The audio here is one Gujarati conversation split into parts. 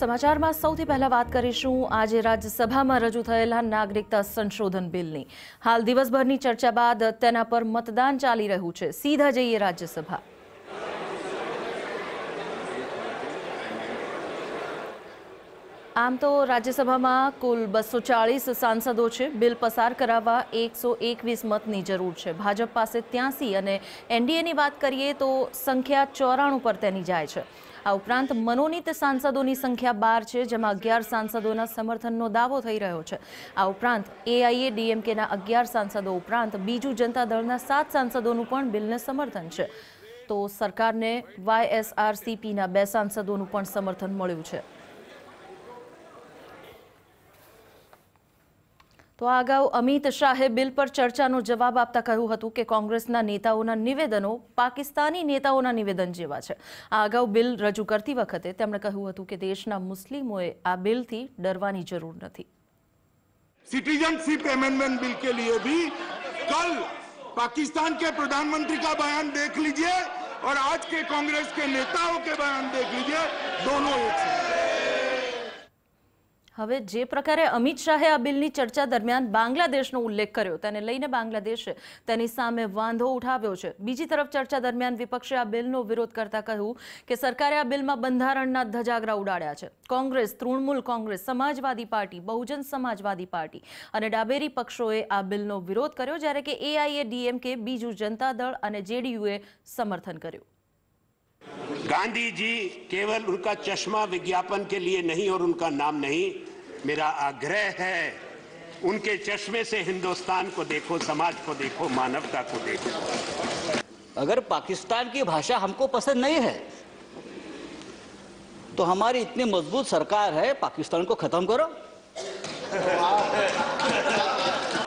સમાચારમાં સૌથી પહેલા વાત કરીશું આજે રાજ્યસભામાં રજૂ થયેલા નાગરિકતા સંશોધન બિલની હાલ દિવસભરની ચર્ચા બાદ તેના પર મતદાન ચાલી રહ્યું છે સીધા જઈએ રાજ્યસભા આમ તો રાજ્યસભામાં કુલ બસો ચાળીસ સાંસદો છે બિલ પસાર કરાવવા એકસો એકવીસ મતની જરૂર છે ભાજપ પાસે ત્યાંસી અને એનડીએની વાત કરીએ તો સંખ્યા ચોરાણું પર તેની જાય છે આ ઉપરાંત મનોનીત સાંસદોની સંખ્યા બાર છે જેમાં અગિયાર સાંસદોના સમર્થનનો દાવો થઈ રહ્યો છે આ ઉપરાંત એઆઈએ ડીએમકેના અગિયાર સાંસદો ઉપરાંત બીજું જનતા દળના સાત સાંસદોનું પણ બિલને સમર્થન છે તો સરકારને વાયએસઆરસીપીના બે સાંસદોનું પણ સમર્થન મળ્યું છે આગવ અમિત શાહે બિલ પર ચર્ચાનો જવાબ આપતા કહ્યું હતું કે કોંગ્રેસના નેતાઓના નિવેદનો પાકિસ્તાની નેતાઓના નિવેદન જેવા છે આગવ બિલ રજૂ કરતી વખતે તેમણે કહ્યું હતું કે દેશના મુસ્લિમોએ આ બિલથી ડરવાની જરૂર નથી સિટીઝનશિપ એમેન્ડમેન્ટ બિલ કે લિયે ભી કલ પાકિસ્તાન કે પ્રધાનમંત્રી કા બયાન દેખ લિજીએ ઓર આજ કે કોંગ્રેસ કે નેતાઓ કે બયાન દેખ લિજીએ દોનો એક હવે જે પ્રકારે અમિત શાહે આ બિલની ચર્ચા દરમિયાન બાંગ્લાદેશનો ઉલ્લેખ કર્યો તેને લઈને બાંગ્લાદેશે તેની સામે વાંધો ઉઠાવ્યો છે બીજી તરફ ચર્ચા દરમિયાન વિપક્ષે આ બિલનો વિરોધ કરતા કહ્યું કે સરકારે આ બિલમાં બંધારણના ધજાગરા ઉડાડ્યા છે કોંગ્રેસ તૃણમૂલ કોંગ્રેસ સમાજવાદી પાર્ટી બહુજન સમાજવાદી પાર્ટી અને ડાબેરી પક્ષોએ આ બિલનો વિરોધ કર્યો જ્યારે કે એઆઈએ ડીએમકે બીજું જનતા દળ અને જેડીયુએ સમર્થન કર્યું गांधी जी केवल उनका चश्मा विज्ञापन के लिए नहीं और उनका नाम नहीं मेरा आग्रह है उनके चश्मे से हिंदुस्तान को देखो समाज को देखो मानवता को देखो अगर पाकिस्तान की भाषा हमको पसंद नहीं है तो हमारी इतनी मजबूत सरकार है पाकिस्तान को खत्म करो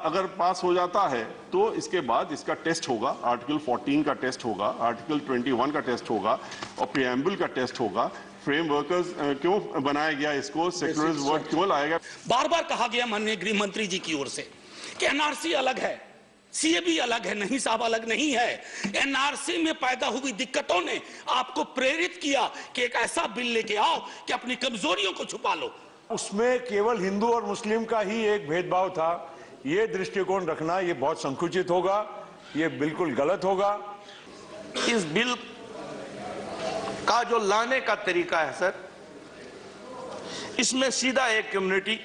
अगर पास हो जाता है तो इसके बाद इसका टेस्ट होगा आर्टिकल 14 का टेस्ट होगा आर्टिकल 21 का टेस्ट होगा और प्रियम्बल का टेस्ट होगा फ्रेमवर्कर्स क्यों बनाया गया इसको सेक्युलरिज वर्ड क्यों लाया गया बार बार कहा गया माननीय गृह मंत्री जी की ओर से कि एनआरसी अलग है सीएबी अलग है नहीं साहब अलग नहीं है एनआरसी में पैदा हुई दिक्कतों ने आपको प्रेरित किया कि एक ऐसा बिल लेके आओ कि अपनी कमजोरियों को छुपा लो उसमें केवल हिंदू और मुस्लिम का ही एक भेदभाव था ये दृष्टिकोण रखना ये बहुत संकुचित होगा ये बिल्कुल गलत होगा इस बिल का जो लाने का तरीका है सर इसमें सीधा एक कम्युनिटी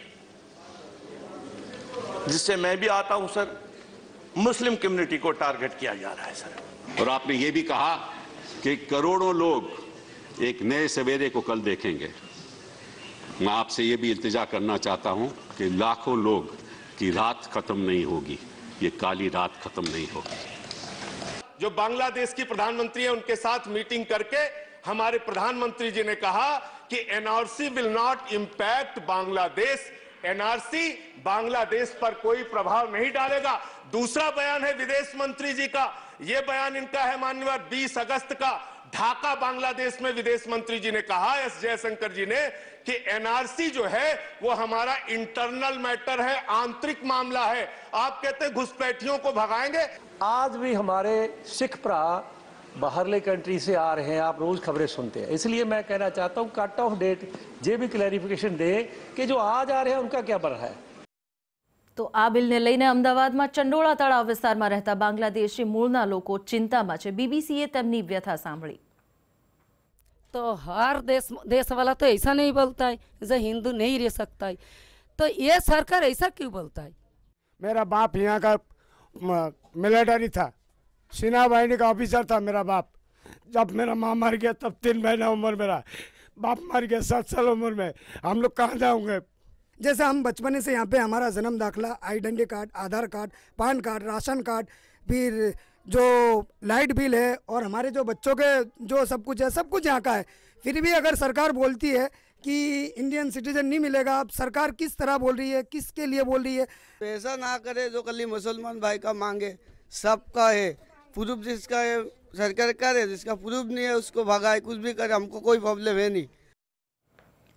जिससे मैं भी आता हूं सर मुस्लिम कम्युनिटी को टारगेट किया जा रहा है सर और आपने ये भी कहा कि करोड़ों लोग एक नए सवेरे को कल देखेंगे मैं आपसे ये भी इल्तिजा करना चाहता हूं कि लाखों लोग इसकी रात खत्म नहीं होगी ये काली रात खत्म नहीं होगी जो बांग्लादेश की प्रधानमंत्री है उनके साथ मीटिंग करके हमारे प्रधानमंत्री जी ने कहा कि NRC will not impact Bangladesh NRC Bangladesh पर कोई प्रभाव नहीं डालेगा दूसरा बयान है विदेश मंत्री जी का यह बयान इनका है मान्यवर 20 अगस्त का ढाका बांग्लादेश में विदेश मंत्री जी ने कहा एस जयशंकर जी ने कि एनआरसी जो है वो हमारा इंटरनल मैटर है आंतरिक मामला है आप कहते हैं घुसपैठियों को भगाएंगे आज भी हमारे सिख प्रा बाहरले कंट्री से आ रहे हैं आप रोज खबरें सुनते हैं इसलिए मैं कहना चाहता हूँ कट ऑफ डेट ये भी क्लैरिफिकेशन दे कि जो आज आ रहे हैं उनका क्या बन रहा है तो आ बिल ने તો अमदावाद में चंडोला तला विस्तार में रहता बांग्लादेशी मूलना लोग चिंता में है बीबीसीए તેમની व्यथा સાંભળી तो हर देश देश वाला तो ऐसा नहीं बोलता है जो हिंदू नहीं रह सकता है तो ये सरकार ऐसा क्यों बोलता है मेरा बाप यहाँ का मिलिटरी था सेना वाहिनी का ऑफिसर था मेरा बाप जब मेरा माँ मर गया तब तीन महीना उम्र मेरा बाप मर गया सात साल उम्र में हम लोग कहाँ जाऊँगे जैसे हम बचपने से यहाँ पे हमारा जन्म दाखला identity card Aadhaar card PAN card ration card फिर जो लाइट बिल है और हमारे जो बच्चों के जो सब कुछ है सब कुछ यहाँ का है फिर भी अगर सरकार बोलती है कि इंडियन सिटीजन नहीं मिलेगा अब सरकार किस तरह बोल रही है किसके लिए बोल रही है पैसा ना करे जो तो कल मुसलमान भाई का मांगे सबका है प्रूफ जिसका है सरकार का है जिसका प्रूफ नहीं है उसको भगाए कुछ भी करे हमको कोई प्रॉब्लम है नहीं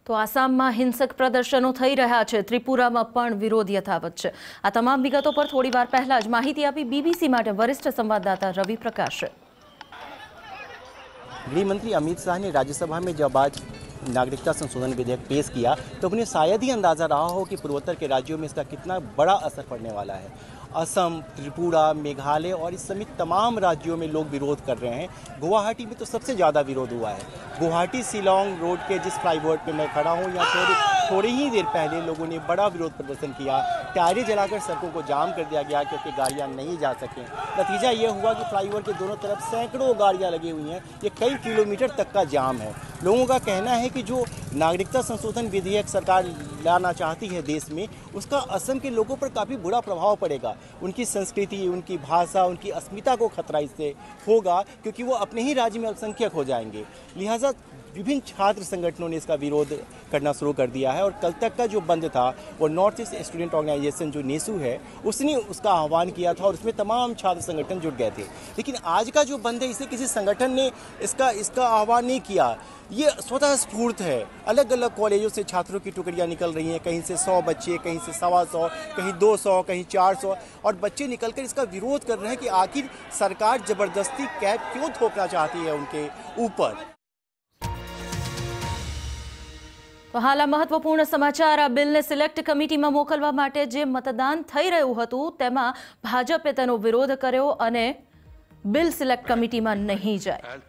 તો આસામમાં હિંસક પ્રદર્શનો થઈ રહ્યા છે ત્રિપુરામાં પણ વિરોધ યથાવત છે આ તમામ વિગતો પર થોડીવાર પહેલા જ માહિતી આપી બીબીસી માટે વરિષ્ઠ સંવાદદાતા રવિ પ્રકાશે गृहमंत्री अमित शाह ने राज्यसभा में जब आज नागरिकता संशोधन विधेयक पेश किया तो उन्हें शायद ही अंदाज़ा रहा हो कि पूर्वोत्तर के राज्यों में इसका कितना बड़ा असर पड़ने वाला है असम त्रिपुरा मेघालय और इस समय तमाम राज्यों में लोग विरोध कर रहे हैं गुवाहाटी में तो सबसे ज़्यादा विरोध हुआ है गुवाहाटी सिलोंग रोड के जिस फ्लाईओवर पे मैं खड़ा हूँ यहाँ थोड़ी थोड़ी ही देर पहले लोगों ने बड़ा विरोध प्रदर्शन किया टायरें जलाकर सड़कों को जाम कर दिया गया क्योंकि गाड़ियाँ नहीं जा सकें नतीजा ये हुआ कि फ्लाईओवर के दोनों तरफ सैकड़ों गाड़ियाँ लगी हुई हैं ये कई किलोमीटर तक का जाम है लोगों का कहना है कि जो नागरिकता संशोधन विधेयक सरकार लाना चाहती है देश में उसका असम के लोगों पर काफ़ी बुरा प्रभाव पड़ेगा उनकी संस्कृति उनकी भाषा उनकी अस्मिता को खतरा इससे होगा क्योंकि वो अपने ही राज्य में अल्पसंख्यक हो जाएंगे लिहाजा विभिन्न छात्र संगठनों ने इसका विरोध करना शुरू कर दिया है और कल तक का जो बंद था वो नॉर्थ ईस्ट स्टूडेंट ऑर्गेनाइजेशन जो नेसू e है उसने उसका आह्वान किया था और उसमें तमाम छात्र संगठन जुट गए थे लेकिन आज का जो बंद है इसे किसी संगठन ने इसका इसका आह्वान नहीं किया ये स्वतः स्फूर्त है अलग अलग कॉलेजों से छात्रों की टुकड़ियाँ निकल रही हैं कहीं से सौ बच्चे कहीं से सवा सौ कहीं दो सौ कहीं चार सौ और बच्चे निकलकर इसका विरोध कर रहे हैं कि आखिर सरकार ज़बरदस्ती कैब क्यों थोपना चाहती है उनके ऊपर તો હાલ આ મહત્વપૂર્ણ સમાચાર આ બિલને સિલેક્ટ કમિટીમાં મોકલવા માટે જે મતદાન થઈ રહ્યું હતું તેમાં ભાજપે તેનો વિરોધ કર્યો અને બિલ સિલેક્ટ કમિટીમાં નહીં જાય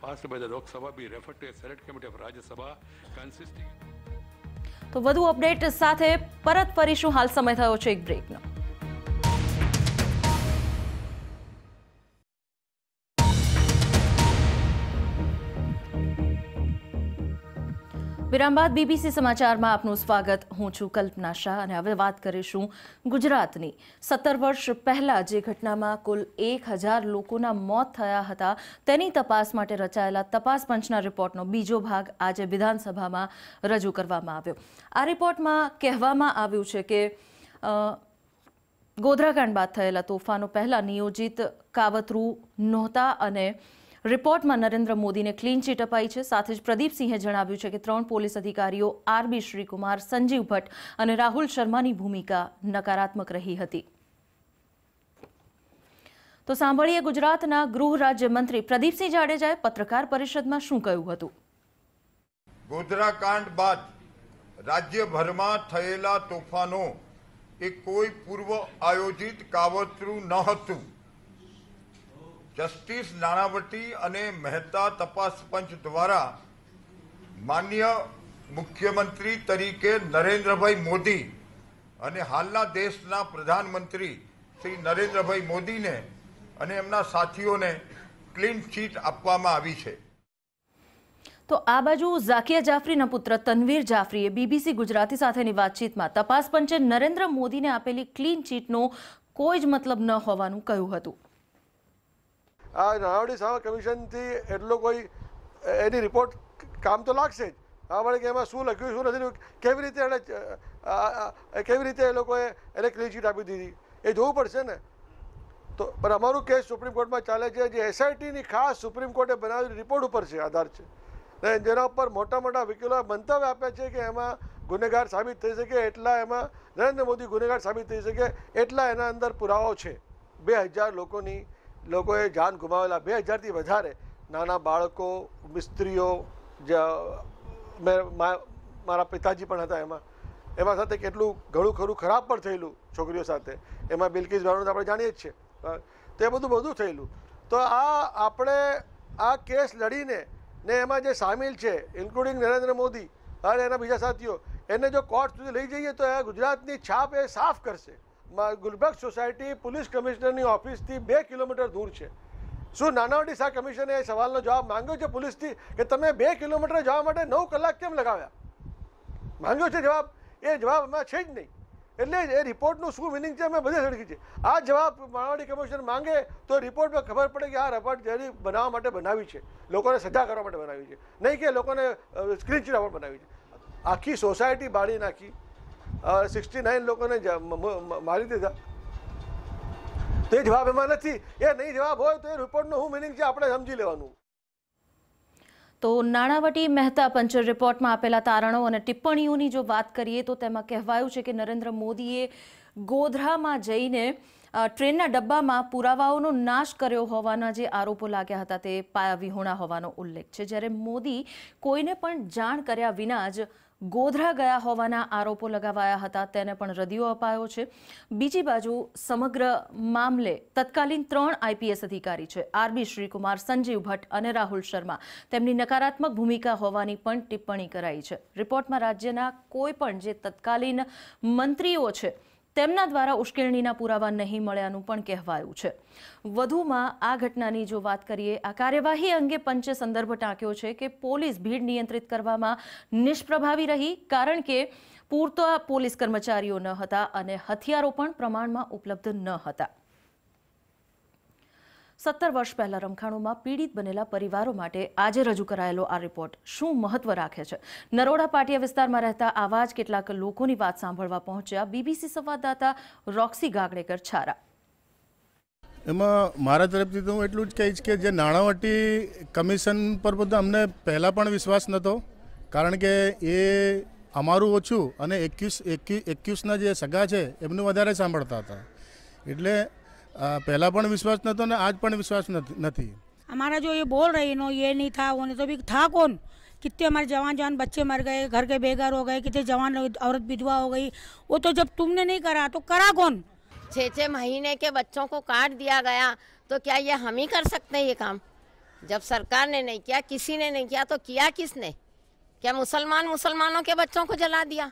તો વધુ અપડેટ સાથે પરત ફરીશું હાલ સમય થયો છે એક બ્રેકનો વિરામ બાદ બીબીસી સમાચારમાં આપનું સ્વાગત હું છું કલ્પના શાહ અને હવે વાત કરીશું ગુજરાતની સત્તર વર્ષ પહેલાં જે ઘટનામાં કુલ એક હજાર લોકોના મોત થયા હતા તેની તપાસ માટે રચાયેલા તપાસ પંચના રિપોર્ટનો બીજો ભાગ આજે વિધાનસભામાં રજૂ કરવામાં આવ્યો આ રિપોર્ટમાં કહેવામાં આવ્યું છે કે ગોધરાકાંડ બાદ થયેલા તોફાનો પહેલાં નિયોજિત કાવતરું નહોતા અને રિપોર્ટમાં નરેન્દ્ર મોદીને ક્લીન ચીટ અપાઈ છે સાથે જ પ્રદીપસિંહે જણાવ્યું છે કે ત્રણ પોલીસ અધિકારીઓ આરબી શ્રીકુમાર સંજીવ ભટ્ટ અને રાહુલ શર્માની ભૂમિકા નકારાત્મક રહી હતી તો સાંભળીએ ગુજરાતના ગૃહ રાજ્યમંત્રી પ્રદીપસિંહ જાડેજાએ પત્રકાર પરિષદમાં શું કહ્યું હતું ગોધરાકાંડ બાદ રાજ્યભરમાં થયેલા તોફાનો એ કોઈ પૂર્વ આયોજિત કાવતરું ન હતું જસ્ટિસ નાણાવટી અને મહેતા તપાસ પંચ દ્વારા માન્ય મુખ્યમંત્રી તરીકે નરેન્દ્રભાઈ મોદી અને હાલના દેશના પ્રધાનમંત્રી શ્રી નરેન્દ્રભાઈ મોદીને અને એમના સાથીઓને ક્લીન ચીટ આપવામાં આવી છે તો આ બાજુ ઝાકિયા જાફરીના પુત્ર તનવીર જાફરીએ બીબીસી ગુજરાતી સાથેની વાતચીતમાં તપાસ પંચે નરેન્દ્ર મોદીને આપેલી ક્લીન ચીટનો કોઈ જ મતલબ ન હોવાનું કહ્યું હતું આ નાણાવડી સામા કમિશનથી એટલો કોઈ એની રિપોર્ટ કામ તો લાગશે જ આવડે કે એમાં શું લખ્યું શું નથી કેવી રીતે એને કેવી રીતે એ લોકોએ એને ક્લીન આપી દીધી એ જોવું પડશે ને તો પણ અમારું કેસ સુપ્રીમ કોર્ટમાં ચાલે છે જે એસઆઈટીની ખાસ સુપ્રીમ કોર્ટે બનાવેલી રિપોર્ટ ઉપર છે આધાર છે ને જેના ઉપર મોટા મોટા વકીલો મંતવ્ય આપ્યા છે કે એમાં ગુનેગાર સાબિત થઈ શકે એટલા એમાં નરેન્દ્ર મોદી ગુનેગાર સાબિત થઈ શકે એટલા એના અંદર પુરાવો છે બે હજાર લોકોની લોકોએ જાન ગુમાવેલા બે હજારથી વધારે નાના બાળકો મિસ્ત્રીઓ જે મારા પિતાજી પણ હતા એમાં એમાં સાથે કેટલું ઘણું ખરું ખરાબ પણ થયેલું છોકરીઓ સાથે એમાં બિલકીસ ભાવનું આપણે જાણીએ જ છીએ તે બધું બધું થયેલું તો આ આપણે આ કેસ લડીને ને એમાં જે સામેલ છે ઇન્ક્લુડિંગ નરેન્દ્ર મોદી અને એના બીજા સાથીઓ એને જો કોર્ટ સુધી લઈ જઈએ તો એ ગુજરાતની છાપ એ સાફ કરશે ગુલબર્ગ સોસાયટી પોલીસ કમિશનરની ઓફિસથી બે કિલોમીટર દૂર છે શું નાનાવડી શાહ કમિશને એ સવાલનો જવાબ માંગ્યો છે પોલીસથી કે તમે બે કિલોમીટર જવા માટે નવ કલાક કેમ લગાવ્યા માંગ્યો છે જવાબ એ જવાબ એમાં છે જ નહીં એટલે એ રિપોર્ટનું શું મિનિંગ છે અમે બધે સળગી છે આ જવાબ માણવાડી કમિશન માંગે તો રિપોર્ટમાં ખબર પડે કે આ રપટ જેરી બનાવવા માટે બનાવી છે લોકોને સજા કરવા માટે બનાવી છે નહીં કે લોકોને સ્ક્રીન ચીડા બનાવી છે આખી સોસાયટી બાળી નાખી સિક્સટી નાઇન લોકોને મારી દીધા તો એ જવાબ એમાં નથી એ નહીં જવાબ હોય તો એ રિપોર્ટનો શું મિનિંગ છે આપણે સમજી લેવાનું તો નાણાવટી મહેતા પંચર રિપોર્ટમાં આપેલા તારણો અને ટિપ્પણીઓની જો વાત કરીએ તો તેમાં કહેવાયું છે કે નરેન્દ્ર મોદીએ ગોધરામાં જઈને ટ્રેનના ડબ્બામાં પુરાવાઓનો નાશ કર્યો હોવાના જે આરોપો લાગ્યા હતા તે પાયા વિહોણા હોવાનો ઉલ્લેખ છે જ્યારે મોદી કોઈને પણ જાણ કર્યા વિના જ ગોધરા ગયા હોવાના આરોપો લગાવાયા હતા તેને પણ રદિયો અપાયો છે બીજી બાજુ સમગ્ર મામલે તત્કાલીન ત્રણ આઈપીએસ અધિકારી છે આરબી શ્રીકુમાર સંજીવ ભટ્ટ અને રાહુલ શર્મા તેમની નકારાત્મક ભૂમિકા હોવાની પણ ટિપ્પણી કરાઈ છે રિપોર્ટમાં રાજ્યના કોઈ પણ જે તત્કાલીન મંત્રીઓ છે તેમના દ્વારા ઉશ્કેરણીના પુરાવા નહીં મળ્યાનું પણ કહેવાયું છે વધુમાં આ ઘટનાની જો વાત કરીએ આ કાર્યવાહી અંગે પંચે સંદર્ભ ટાંક્યો છે કે પોલીસ ભીડ નિયંત્રિત કરવામાં નિષ્પ્રભાવી રહી કારણ કે પૂરતા પોલીસ કર્મચારીઓ ન હતા અને હથિયારો પણ પ્રમાણમાં ઉપલબ્ધ ન હતા સત્તર વર્ષ પહેલા રમખાણોમાં પીડિત બનેલા પરિવારો માટે આજે રજૂ કરાયેલો આ રિપોર્ટ શું મહત્વ રાખે છે નરોડા પાટિયા વિસ્તારમાં રહેતા આવા જ કેટલાક લોકોની વાત સાંભળવા પહોંચ્યા બીબીસી સંવાદદાતા રોક્સી ગાગડેકર છારા એમાં મારા તરફથી તો હું એટલું જ કહીશ કે જે નાણાવટી કમિશન પર બધું અમને પહેલાં પણ વિશ્વાસ નહોતો કારણ કે એ અમારું ઓછું અને એકવીસ એકવીસના જે સગા છે એમનું વધારે સાંભળતા હતા એટલે પહેલાં પણ વિશ્વાસ નહોતો ને आज विश्वास न थी हमारा जो ये बोल रहे नो ये नहीं था वो नहीं तो भी था कौन कितने हमारे जवान जवान बच्चे मर गए घर के बेघर हो गए कितने जवान औरत विधवा हो गई वो तो जब तुमने नहीं करा तो करा कौन छः छः महीने के बच्चों को काट दिया गया तो क्या ये हम ही कर सकते हैं ये काम जब सरकार ने नहीं किया किसी ने नहीं किया तो किया किसने क्या मुसलमान मुसलमानों के बच्चों को जला दिया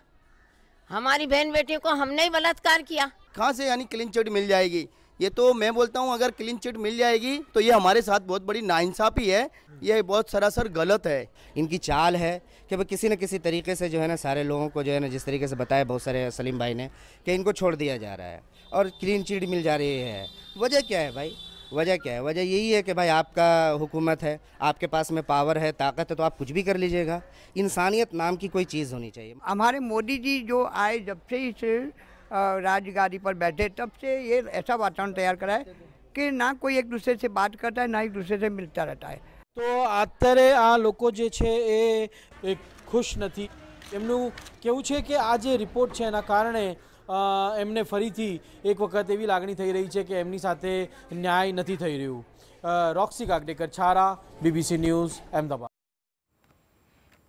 हमारी बहन बेटियों को हमने ही बलात्कार किया कहाँ से यानी क्लीन चिट मिल जाएगी ये तो मैं बोलता हूँ अगर क्लीन चिट मिल जाएगी तो ये हमारे साथ बहुत बड़ी नाइंसाफ़ी है ये बहुत सरासर गलत है इनकी चाल है कि भाई किसी न किसी तरीके से जो है ना सारे लोगों को जो है ना जिस तरीके से बताया बहुत सारे सलीम भाई ने कि इनको छोड़ दिया जा रहा है और क्लीन चिट मिल जा रही है वजह क्या है भाई वजह क्या है वजह यही है कि भाई आपका हुकूमत है आपके पास में पावर है ताकत है तो आप कुछ भी कर लीजिएगा इंसानियत नाम की कोई चीज़ होनी चाहिए हमारे मोदी जी जो आए जब से इस राजगादी पर बैठे तब से ये ऐसा वातावरण तैयार करा है કે ના કોઈ એક દૂસરે સે વાત કરતા ના એક દૂસરે સે મિલતા રહેતા તો અત્યારે આ લોકો જે છે એ ખુશ નથી એમનું કેવું છે કે આ જે રિપોર્ટ છે એના કારણે એમને ફરીથી એક વખત એવી લાગણી થઈ રહી છે કે એમની સાથે ન્યાય નથી થઈ રહ્યું રોક્સી કાગડેકર છારા બીબીસી ન્યૂઝ અમદાવાદ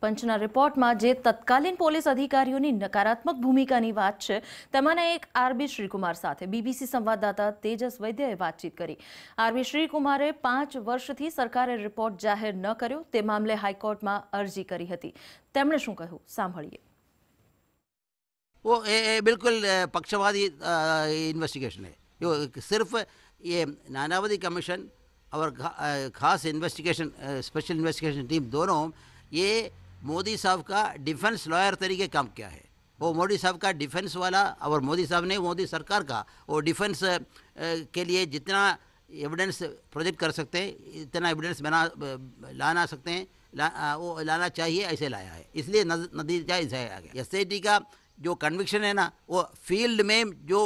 પંચના રિપોર્ટમાં જે તત્કાલીન પોલીસ અધિકારીઓની નકારાત્મક ભૂમિકાની વાત છે તેમાંના એક આરબી શ્રીકુમાર સાથે બીબીસી સંવાદદાતા તેજસ વૈદ્યએ વાતચીત કરી આરબી શ્રીકુમારે પાંચ વર્ષથી સરકારે રિપોર્ટ જાહેર ન કર્યો તે મામલે હાઈકોર્ટમાં અરજી કરી હતી તેમણે શું કહ્યું સાંભળીએ वो ए, ए, बिल्कुल पक्षवादी इन्वेस्टिगेशन है जो सिर्फ ये नानावती कमीशन और खास इन्वेस्टिगेशन स्पेशल इन्वेस्टिगेशन टीम दोनों ये मोदी साहब का डिफेंस लॉयर तरीके काम किया है वो मोदी साहब का डिफेंस वाला और मोदी साहब ने मोदी सरकार का वो डिफेंस के लिए जितना एविडेंस प्रोजेक्ट कर सकते हैं इतना एविडेंस बना लाना सकते हैं ला, वो लाना चाहिए ऐसे लाया है इसलिए नतीजा ऐसे आ गया एस का जो कन्विक्शन है ना वो फील्ड में जो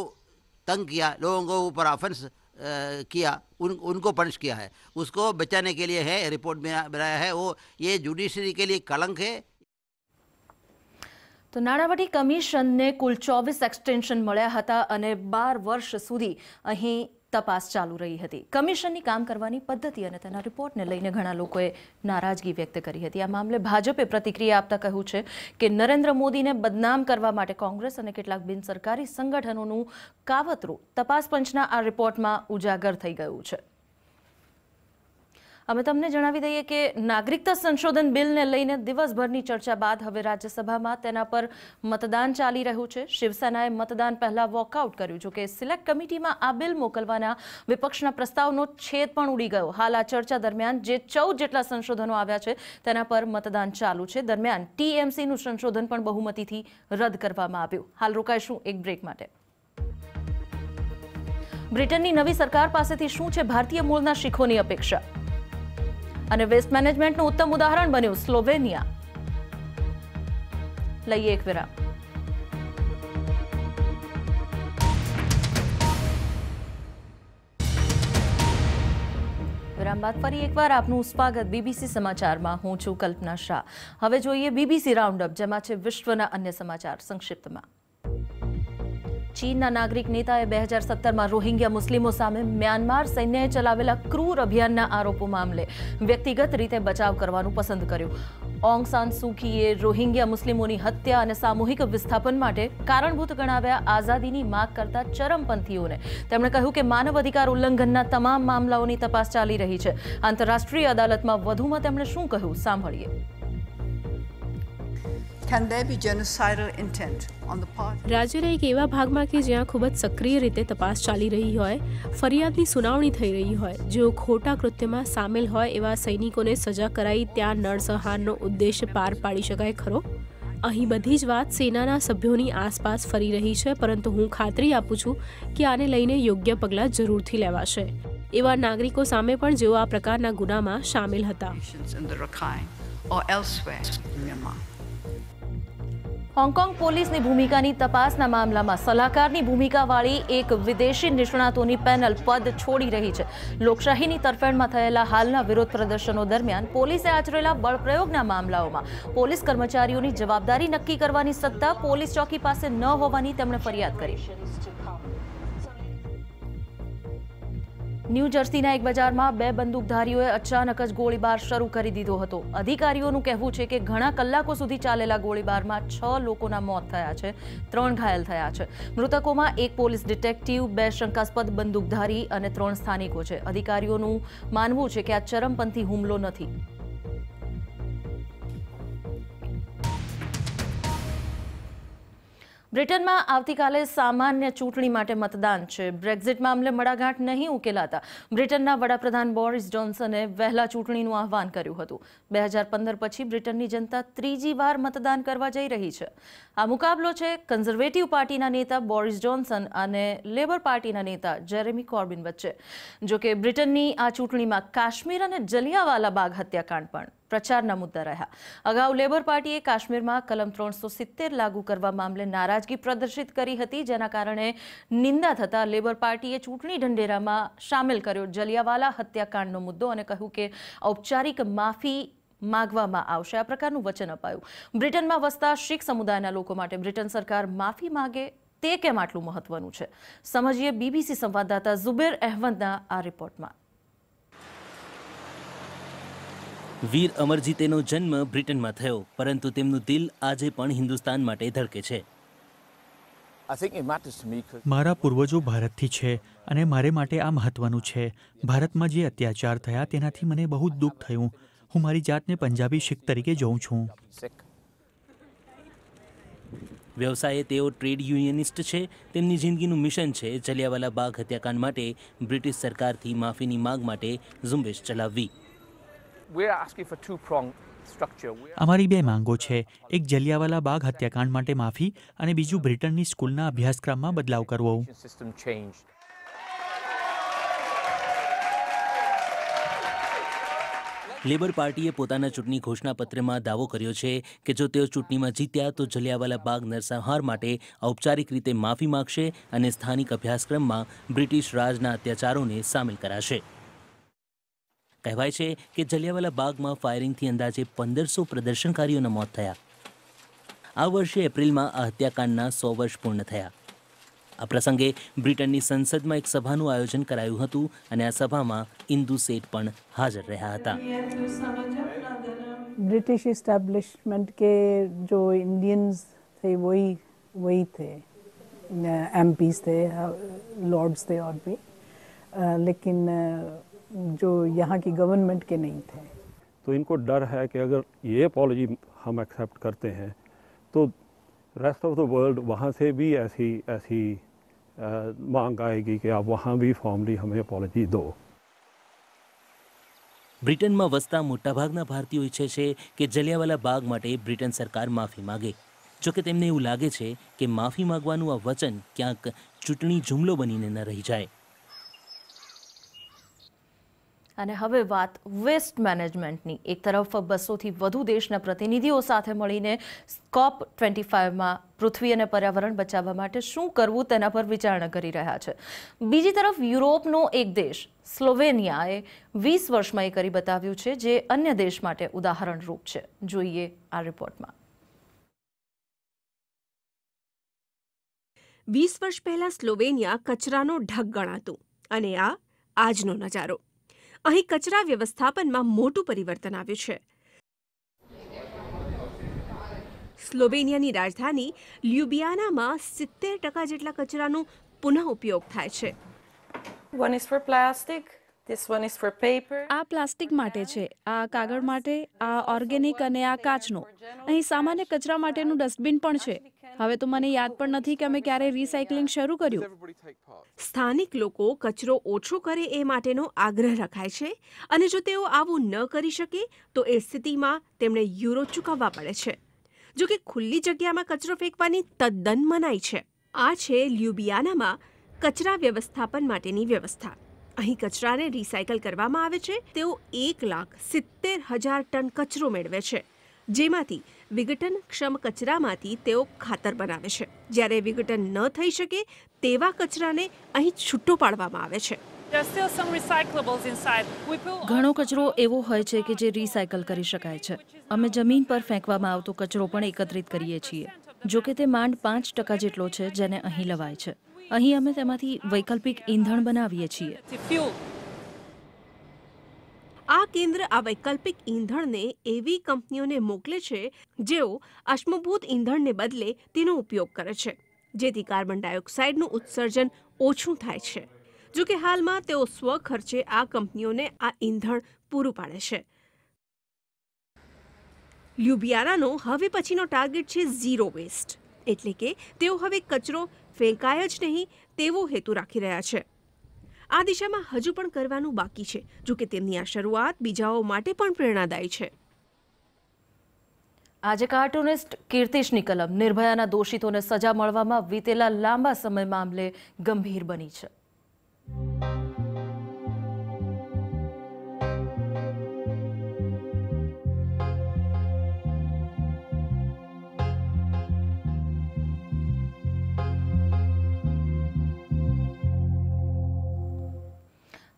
तंग किया लोगों को ऊपर ऑफेंस किया उन उनको पनिश किया है उसको बचाने के लिए है रिपोर्ट में बनाया है वो ये जुडिशरी के लिए कलंक है તો નાણાવટી કમિશનને કુલ ચોવીસ એક્સટેન્શન મળ્યા હતા અને બાર વર્ષ સુધી અહીં તપાસ ચાલુ રહી હતી કમિશનની કામ કરવાની પદ્ધતિ અને તેના રિપોર્ટને લઈને ઘણા લોકોએ નારાજગી વ્યક્ત કરી હતી આ મામલે ભાજપે પ્રતિક્રિયા આપતા કહ્યું છે કે નરેન્દ્ર મોદીને બદનામ કરવા માટે કોંગ્રેસ અને કેટલાક બિનસરકારી સંગઠનોનું કાવતરું તપાસ પંચના આ રિપોર્ટમાં ઉજાગર થઈ ગયું છે અમે તમને જણાવી દઈએ કે નાગરિકતા સંશોધન બિલને લઈને દિવસભરની ચર્ચા બાદ હવે રાજ્યસભામાં તેના પર મતદાન ચાલી રહ્યું છે શિવસેનાએ મતદાન પહેલાં વોકઆઉટ કર્યું જોકે સિલેક્ટ કમિટીમાં આ બિલ મોકલવાના વિપક્ષના પ્રસ્તાવનો છેદ પણ ઉડી ગયો હાલ આ ચર્ચા દરમિયાન જે ચૌદ જેટલા સંશોધનો આવ્યા છે તેના પર મતદાન ચાલુ છે દરમિયાન ટીએમસીનું સંશોધન પણ બહુમતીથી રદ કરવામાં આવ્યું હાલ રોકાઈશું એક બ્રેક માટે બ્રિટનની નવી સરકાર પાસેથી શું છે ભારતીય મૂળના શીખોની અપેક્ષા અને વેસ્ટ મેનેજમેન્ટનું ઉત્તમ ઉદાહરણ બન્યું સ્લોવેનિયા લઈએ એક વિરામ વિરામ બાદ ફરી એકવાર આપનું સ્વાગત બીબીસી સમાચારમાં હું છું કલ્પના શાહ હવે જોઈએ બીબીસી રાઉન્ડઅપ જેમાં છે વિશ્વના અન્ય સમાચાર સંક્ષિપ્તમાં ચીનના નાગરિક નેતાએ બે હજાર સત્તરમાં રોહિંગ્યા મુસ્લિમો સામે મ્યાનમાર સૈન્યએ ચલાવેલા ક્રૂર અભિયાનના આરોપો મામલે વ્યક્તિગત રીતે બચાવ કરવાનું પસંદ કર્યું ઓંગ સાન સુખીએ રોહિંગ્યા મુસ્લિમોની હત્યા અને સામૂહિક વિસ્થાપન માટે કારણભૂત ગણાવ્યા આઝાદીની માગ કરતા ચરમપંથીઓને તેમણે કહ્યું કે માનવ અધિકાર ઉલ્લંઘનના તમામ મામલાઓની તપાસ ચાલી રહી છે આંતરરાષ્ટ્રીય અદાલતમાં વધુમાં તેમણે શું કહ્યું સાંભળીએ Can there be genocidal intent on the part? રાજ્યના એક એવા ભાગમાં કે જ્યાં ખૂબ જ સક્રિય રીતે તપાસ ચાલી રહી હોય ફરિયાદની સુનાવણી થઈ રહી હોય જેઓ ખોટા કૃત્યમાં સામેલ હોય એવા સૈનિકોને સજા કરાઈ ત્યાં નરસંહારનો ઉદ્દેશ પાર પાડી શકાય ખરો અહીં બધી જ વાત સેનાના સભ્યોની આસપાસ ફરી રહી છે પરંતુ હું ખાતરી આપું છું કે આને લઈને યોગ્ય પગલાં જરૂરથી લેવાશે એવા નાગરિકો સામે પણ જેઓ આ પ્રકારના ગુનામાં સામેલ હતા હોંગકોંગ પોલીસની ભૂમિકાની તપાસના મામલામાં સલાહકારની ભૂમિકાવાળી એક વિદેશી નિષ્ણાતોની પેનલ પદ છોડી રહી છે લોકશાહીની તરફેણમાં થયેલા હાલના વિરોધ પ્રદર્શનો દરમિયાન પોલીસે આચરેલા બળપ્રયોગના મામલાઓમાં પોલીસ કર્મચારીઓની જવાબદારી નક્કી કરવાની સત્તા પોલીસ ચોકી પાસે ન હોવાની તેમણે ફરિયાદ કરી છે ન્યૂ જર્સીના એક બજારમાં બે બંદૂકધારીઓએ અચાનક જ ગોળીબાર શરૂ કરી દીધો હતો અધિકારીઓનું કહેવું છે કે ઘણા કલાકો સુધી ચાલેલા ગોળીબારમાં છ લોકોના મોત થયા છે ત્રણ ઘાયલ થયા છે મૃતકોમાં એક પોલીસ ડિટેક્ટિવ બે શંકાસ્પદ બંદૂકધારી અને ત્રણ સ્થાનિકો છે અધિકારીઓનું માનવું છે કે આ ચરમપંથી હુમલો નથી બ્રિટનમાં આવતીકાલે સામાન્ય ચૂંટણી માટે મતદાન છે બ્રેક્ઝિટ મામલે મડાગાંઠ નહીં ઉકેલાતા બ્રિટનના વડાપ્રધાન બોરિસ જોન્સને વહેલા ચૂંટણીનું આહવાન કર્યું હતું બે હજાર પંદર પછી બ્રિટનની જનતા ત્રીજી વાર મતદાન કરવા જઈ રહી છે આ મુકાબલો છે કન્ઝર્વેટિવ પાર્ટીના નેતા બોરિસ જોન્સન અને લેબર પાર્ટીના નેતા જેરેમી કોર્બિન વચ્ચે જોકે બ્રિટનની આ ચૂંટણીમાં કાશ્મીર અને જલિયાવાલા બાગ હત્યાકાંડ પણ પ્રચારના મુદ્દા રહ્યા અગાઉ લેબર પાર્ટીએ કાશ્મીરમાં કલમ ત્રણસો સિત્તેર લાગુ કરવા મામલે નારાજગી પ્રદર્શિત કરી હતી જેના કારણે નિંદા થતાં લેબર પાર્ટીએ ચૂંટણી ઢંઢેરામાં સામેલ કર્યો જલિયાવાલા હત્યાકાંડનો મુદ્દો અને કહ્યું કે ઔપચારિક માફી માગવામાં આવશે આ પ્રકારનું વચન અપાયું બ્રિટનમાં વસતા શીખ સમુદાયના લોકો માટે બ્રિટન સરકાર માફી માગે તે કેમ આટલું મહત્વનું છે સમજીએ બીબીસી સંવાદદાતા ઝુબેર અહેમદના આ રિપોર્ટમાં વીર અમરજીતેનો જન્મ બ્રિટનમાં થયો પરંતુ તેમનું દિલ આજે પણ હિન્દુસ્તાન માટે ધડકે છે મારા પૂર્વજો ભારતથી છે અને મારે માટે આ મહત્વનું છે ભારતમાં જે અત્યાચાર થયા તેનાથી મને બહુ દુઃખ થયું હું મારી જાતને પંજાબી શીખ તરીકે જોઉં છું વ્યવસાયે તેઓ ટ્રેડ યુનિયનિસ્ટ છે તેમની જિંદગીનું મિશન છે જલિયાવાલા બાગ હત્યાકાંડ માટે બ્રિટિશ સરકારથી માફીની માગ માટે ઝુંબેશ ચલાવવી અમારી બે માંગો છે એક જલિયાવાલા બાગ હત્યાકાંડ માટે માફી અને બીજું બ્રિટનની સ્કૂલના અભ્યાસક્રમમાં બદલાવ કરવો લેબર પાર્ટીએ પોતાના ચૂંટણી ઘોષણાપત્રમાં દાવો કર્યો છે કે જો તેઓ ચૂંટણીમાં જીત્યા તો જલિયાવાલા બાગ નરસંહાર માટે ઔપચારિક રીતે માફી માગશે અને સ્થાનિક અભ્યાસક્રમમાં બ્રિટિશ રાજના અત્યાચારોને સામેલ કરાશે કહેવાય છે કે જલિયાવાલા બાગમાં ફાયરિંગથી અંદાજે પંદરસો પ્રદર્શનકારીઓના મોત થયા આ વર્ષે એપ્રિલમાં આ હત્યાકાંડના સો વર્ષ પૂર્ણ થયા આ પ્રસંગે બ્રિટનની સંસદમાં એક સભાનું આયોજન કરાયું હતું અને આ સભામાં ઇન્દુ શેઠ પણ હાજર રહ્યા હતા બ્રિટિશ ઇસ્ટેબ્લિશમેન્ટ કે જો ઇન્ડિયન્સ थे वही वही થે એમપીસ થે લોર્ડ્સ થે और भी લેકિન जो यहाँ की गवर्नमेंट के नहीं थे तो इनको डर है कि अगर ये अपॉलॉजी हम एक्सेप्ट करते हैं तो रेस्ट ऑफ द वर्ल्ड वहाँ से भी ऐसी ऐसी आ, मांग आएगी कि आप वहाँ भी फॉर्मली हमें अपॉलॉजी दो બ્રિટનમાં વસતા મોટાભાગના ભારતીયો ઈચ્છે છે કે જલિયાવાલા બાગ માટે બ્રિટન સરકાર માફી માગે જોકે તેમને એવું લાગે છે કે માફી માગવાનું આ વચન ક્યાંક ચૂંટણી જુમલો બનીને ન રહી જાય અને હવે વાત વેસ્ટ મેનેજમેન્ટની એક તરફ બસોથી વધુ દેશના પ્રતિનિધિઓ સાથે મળીને કોપ ટ્વેન્ટી ફાઇવમાં પૃથ્વી અને પર્યાવરણ બચાવવા માટે શું કરવું તેના પર વિચારણા કરી રહ્યા છે બીજી તરફ યુરોપનો એક દેશ સ્લોવેનિયાએ વીસ વર્ષમાં એ કરી બતાવ્યું છે જે અન્ય દેશ માટે ઉદાહરણરૂપ છે જોઈએ આ રિપોર્ટમાં વીસ વર્ષ પહેલા સ્લોવેનિયા કચરાનો ઢગ ગણાતું અને આ આજનો નજારો અહીં કચરા વ્યવસ્થાપનમાં મોટું પરિવર્તન આવ્યું છે સ્લોવેનિયાની રાજધાની લ્યુબિયાનામાં સિત્તેર ટકા જેટલા કચરાનો પુનઃ ઉપયોગ થાય છે One is for plastic, આ પ્લાસ્ટિક માટે છે આ કાગળ માટે આ ઓર્ગેનિક અને આ કાચનો અહીં સામાન્ય કચરા માટેનું ડસ્ટબિન પણ છે હવે તો મને યાદ પણ નથી કે અમે ક્યારે રિસાયકલિંગ શરૂ કર્યું સ્થાનિક લોકો કચરો ઓછો કરે એ માટેનો આગ્રહ રખાય છે અને જો તેઓ આવું ન કરી શકે તો એ સ્થિતિમાં તેમણે યુરો ચૂકવવા પડે છે જો કે ખુલ્લી જગ્યામાં કચરો ફેંકવાની તદ્દન મનાઈ છે આ છે લ્યુબિયાનામાં કચરા વ્યવસ્થાપન માટેની વ્યવસ્થા અહીં કચરાને રિસાયકલ કરવામાં આવે છે તેઓ એક લાખ સિત્તેર હજાર ટન કચરો મેળવે છે જેમાંથી વિઘટનક્ષમ કચરામાંથી તેઓ ખાતર બનાવે છે જ્યારે વિઘટન ન થઈ શકે તેવા કચરાને અહીં છૂટો પાડવામાં આવે છે ઘણો કચરો એવો હોય છે કે જે રિસાયકલ કરી શકાય છે અમે જમીન પર ફેંકવામાં આવતો કચરો પણ એકત્રિત કરીએ છીએ જો કે તે માંડ પાંચ ટકા જેટલો છે જેને અહીં લવાય છે અહીં અમે તેમાંથી વૈકલ્પિક ઈંધણ બનાવીએ છીએ આ કેન્દ્ર આ વૈકલ્પિક ઈંધણને એવી કંપનીઓને મોકલે છે જેઓ અશ્મભૂત ઈંધણને બદલે તેનો ઉપયોગ કરે છે જેથી કાર્બન ડાયોક્સાઇડનું ઉત્સર્જન ઓછું થાય છે જો કે હાલમાં તેઓ સ્વખર્ચે આ કંપનીઓને આ ઈંધણ પૂરું પાડે છે લ્યુબિયારાનો હવે પછીનો ટાર્ગેટ છે ઝીરો વેસ્ટ એટલે કે તેઓ હવે કચરો ફેંકાય જ નહીં તેવો હેતુ રાખી રહ્યા છે આ દિશામાં હજુ પણ કરવાનું બાકી છે જો કે તેમની આ શરૂઆત બીજાઓ માટે પણ પ્રેરણાદાયી છે આજે કાર્ટુનિસ્ટ કીર્તિશની કલમ નિર્ભયાના દોષિતોને સજા મળવામાં વીતેલા લાંબા સમય મામલે ગંભીર બની છે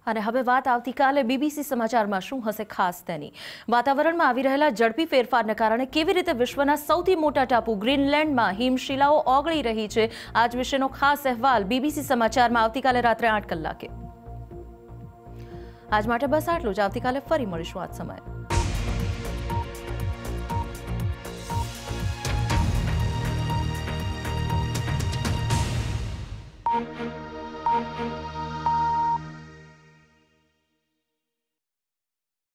અને હવે વાત આવતીકાલે બીબીસી સમાચારમાં શું હશે ખાસ તેની વાતાવરણમાં આવી રહેલા ઝડપી ફેરફારને કારણે કેવી રીતે વિશ્વના સૌથી મોટા ટાપુ ગ્રીનલેન્ડમાં હિમશિલાઓ ઓગળી રહી છે આજ વિશેનો ખાસ અહેવાલ બીબીસી સમાચારમાં આવતીકાલે રાત્રે આઠ કલાકે આજ માટે બસ આટલું જ આવતીકાલે ફરી મળીશું આજ સમયે